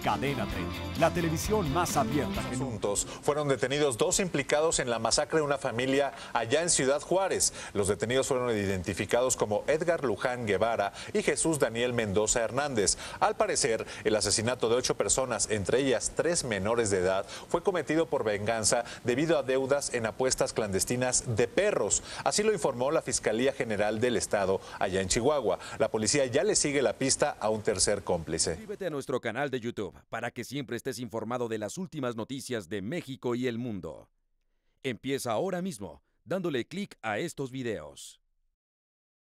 Cadena 30, la televisión más abierta que Fueron detenidos dos implicados en la masacre de una familia allá en Ciudad Juárez. Los detenidos fueron identificados como Edgar Luján Guevara y Jesús Daniel Mendoza Hernández. Al parecer, el asesinato de ocho personas, entre ellas tres menores de edad, fue cometido por venganza debido a deudas en apuestas clandestinas de perros. Así lo informó la Fiscalía General del Estado allá en Chihuahua. La policía ya le sigue la pista a un tercer cómplice. Suscríbete a nuestro canal de YouTube para que siempre estés informado de las últimas noticias de México y el mundo. Empieza ahora mismo dándole clic a estos videos.